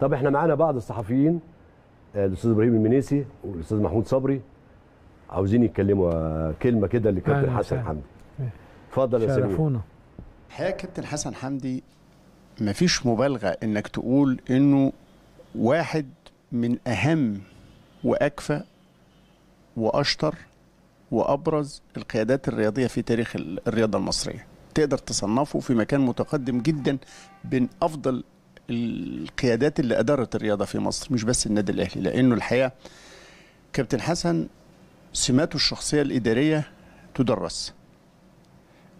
طب احنا معانا بعض الصحفيين آه، الاستاذ ابراهيم المنيسي والاستاذ محمود صبري عاوزين يتكلموا آه، كلمه كده لكابتن حسن حمدي إيه. اتفضل يا سيدي الحقيقه كابتن حسن حمدي مفيش مبالغه انك تقول انه واحد من اهم واكفى واشطر وابرز القيادات الرياضيه في تاريخ الرياضه المصريه تقدر تصنفه في مكان متقدم جدا بين افضل القيادات اللي ادارت الرياضه في مصر مش بس النادي الاهلي لانه الحقيقه كابتن حسن سماته الشخصيه الاداريه تدرس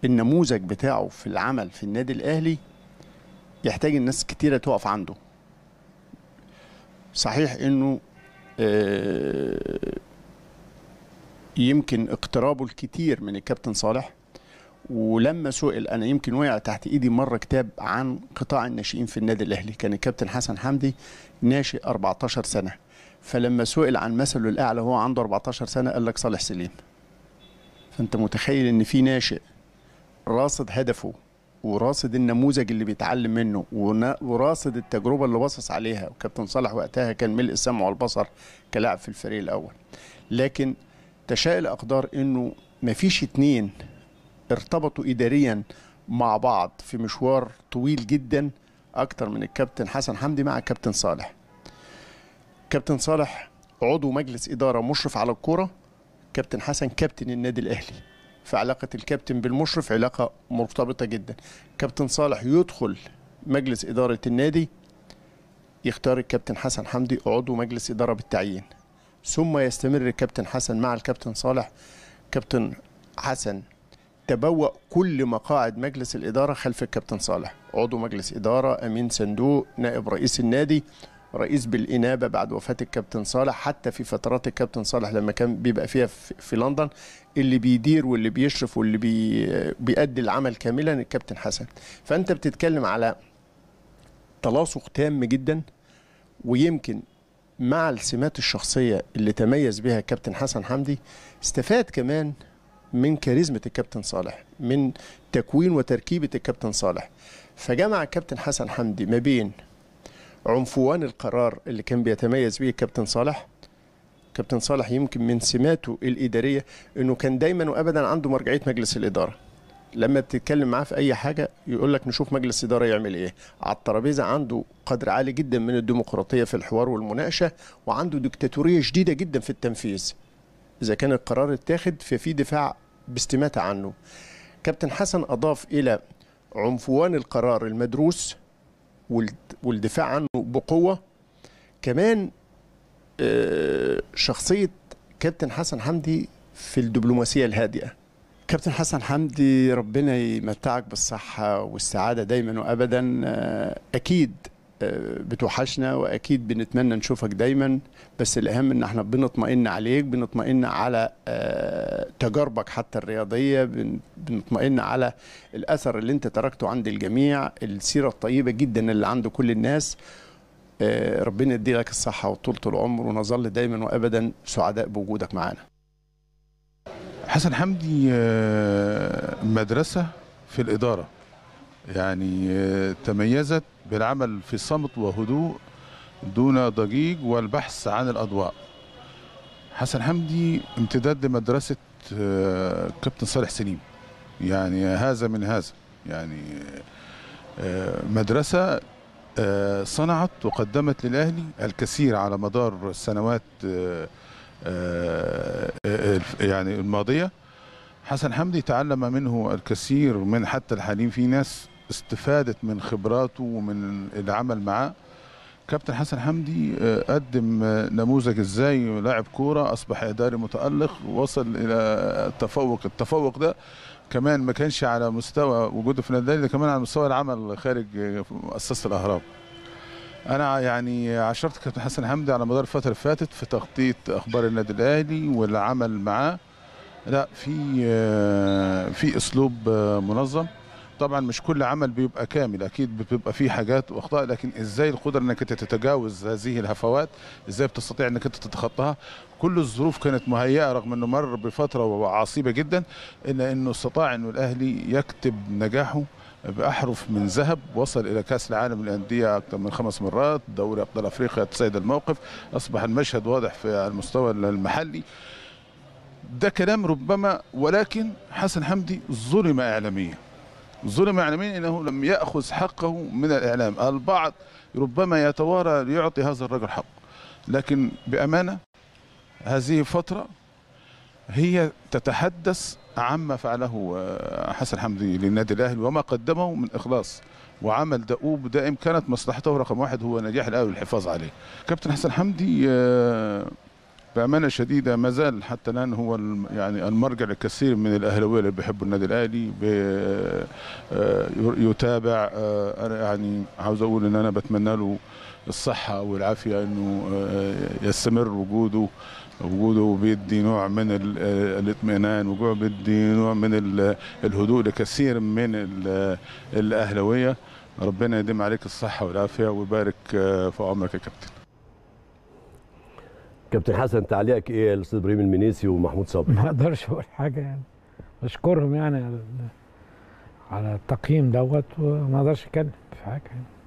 النموذج بتاعه في العمل في النادي الاهلي يحتاج الناس كتيره تقف عنده صحيح انه آه، يمكن اقترابه الكتير من الكابتن صالح ولما سئل انا يمكن وقع تحت ايدي مره كتاب عن قطاع الناشئين في النادي الاهلي كان الكابتن حسن حمدي ناشئ 14 سنه فلما سئل عن مثله الاعلى هو عنده 14 سنه قال لك صالح سليم فانت متخيل ان في ناشئ راصد هدفه وراصد النموذج اللي بيتعلم منه وراصد التجربه اللي باصص عليها وكابتن صالح وقتها كان ملء السمع والبصر كلاعب في الفريق الاول لكن تشاء الاقدار انه ما فيش اتنين ارتبطوا إداريا مع بعض في مشوار طويل جدا أكتر من الكابتن حسن حمدي مع الكابتن صالح كابتن صالح عضو مجلس إدارة مشرف على الكوره كابتن حسن كابتن النادي الأهلي فعلاقة الكابتن بالمشرف علاقة مرتبطة جدا كابتن صالح يدخل مجلس إدارة النادي يختار الكابتن حسن حمدي عضو مجلس إدارة بالتعيين ثم يستمر الكابتن حسن مع الكابتن صالح كابتن حسن تبوأ كل مقاعد مجلس الإدارة خلف الكابتن صالح عضو مجلس إدارة أمين صندوق نائب رئيس النادي رئيس بالإنابة بعد وفاة الكابتن صالح حتى في فترات الكابتن صالح لما كان بيبقى فيها في لندن اللي بيدير واللي بيشرف واللي بي بيأدي العمل كاملا الكابتن حسن فأنت بتتكلم على تلاصق تام جدا ويمكن مع السمات الشخصية اللي تميز بها الكابتن حسن حمدي استفاد كمان من كاريزمة الكابتن صالح من تكوين وتركيبة الكابتن صالح فجمع الكابتن حسن حمدي ما بين عنفوان القرار اللي كان بيتميز به الكابتن صالح كابتن صالح يمكن من سماته الإدارية أنه كان دايما وأبدا عنده مرجعية مجلس الإدارة لما بتتكلم معاه في اي حاجه يقول لك نشوف مجلس الاداره يعمل ايه على الترابيزه عنده قدر عالي جدا من الديمقراطيه في الحوار والمناقشه وعنده دكتاتوريه شديده جدا في التنفيذ اذا كان القرار اتاخد ففي دفاع باستماتة عنه كابتن حسن أضاف إلى عنفوان القرار المدروس والدفاع عنه بقوة كمان آه، شخصية كابتن حسن حمدي في الدبلوماسية الهادئة كابتن حسن حمدي ربنا يمتعك بالصحة والسعادة دايما وأبدا آه، أكيد بتوحشنا واكيد بنتمنى نشوفك دايما بس الاهم ان احنا بنطمئن عليك بنطمئن على آه، تجاربك حتى الرياضيه بنطمئن على الاثر اللي انت تركته عند الجميع السيره الطيبه جدا اللي عند كل الناس آه، ربنا يدي لك الصحه وطولة العمر ونظل دايما وابدا سعداء بوجودك معانا حسن حمدي آه، مدرسه في الاداره يعني آه، تميزت بالعمل في صمت وهدوء دون ضجيج والبحث عن الأضواء حسن حمدي امتداد لمدرسة آه، كابتن صالح سليم يعني هذا من هذا يعني آه، مدرسة صنعت وقدمت للأهلي الكثير على مدار السنوات يعني الماضية حسن حمدي تعلم منه الكثير من حتى الحالين في ناس استفادت من خبراته ومن العمل معاه كابتن حسن حمدي آه، قدم آه، نموذج ازاي لاعب كوره اصبح اداري متالق وصل الى التفوق التفوق ده كمان ما كانش على مستوى وجوده في النادي ده كمان على مستوى العمل خارج آه، مؤسسه الاهرام انا يعني عشرت كابتن حسن حمدي على مدار الفتره اللي فاتت في تغطيه اخبار النادي الاهلي والعمل معاه لا في في اسلوب منظم طبعا مش كل عمل بيبقى كامل اكيد بيبقى فيه حاجات واخطاء لكن ازاي القدره انك انت تتجاوز هذه الهفوات ازاي بتستطيع انك انت تتخطاها كل الظروف كانت مهيئه رغم انه مر بفتره عصيبه جدا الا انه استطاع انه الاهلي يكتب نجاحه باحرف من ذهب وصل الى كاس العالم للانديه اكثر من خمس مرات دوري ابطال افريقيا تسيد الموقف اصبح المشهد واضح في المستوى المحلي ده كلام ربما ولكن حسن حمدي ظلم اعلاميا ظلم يعني انه لم ياخذ حقه من الاعلام البعض ربما يتوارى ليعطي هذا الرجل حق لكن بامانه هذه فتره هي تتحدث عما فعله آه، حسن حمدي للنادي الاهلي وما قدمه من اخلاص وعمل دؤوب دائم كانت مصلحته رقم واحد هو نجاح الاهلي والحفاظ عليه كابتن حسن حمدي آه، بامانه شديده ما زال حتى الان هو يعني المرجع لكثير من الاهلاويه اللي بيحبوا النادي الاهلي آه، يتابع آه، انا يعني عاوز اقول ان انا بتمنى له الصحه والعافيه انه آه، يستمر وجوده وجوده بيدي نوع من الاطمئنان وجوده بيدي نوع من الهدوء لكثير من الاهلاويه ربنا يديم عليك الصحه والعافيه ويبارك في عمرك يا كابتن كابتن حسن تعليقك ايه الاستاذ ابراهيم المنيسي ومحمود صبري؟ ما اقدرش اقول حاجه يعني بشكرهم يعني على التقييم دوت وما اقدرش اتكلم في حاجه يعني.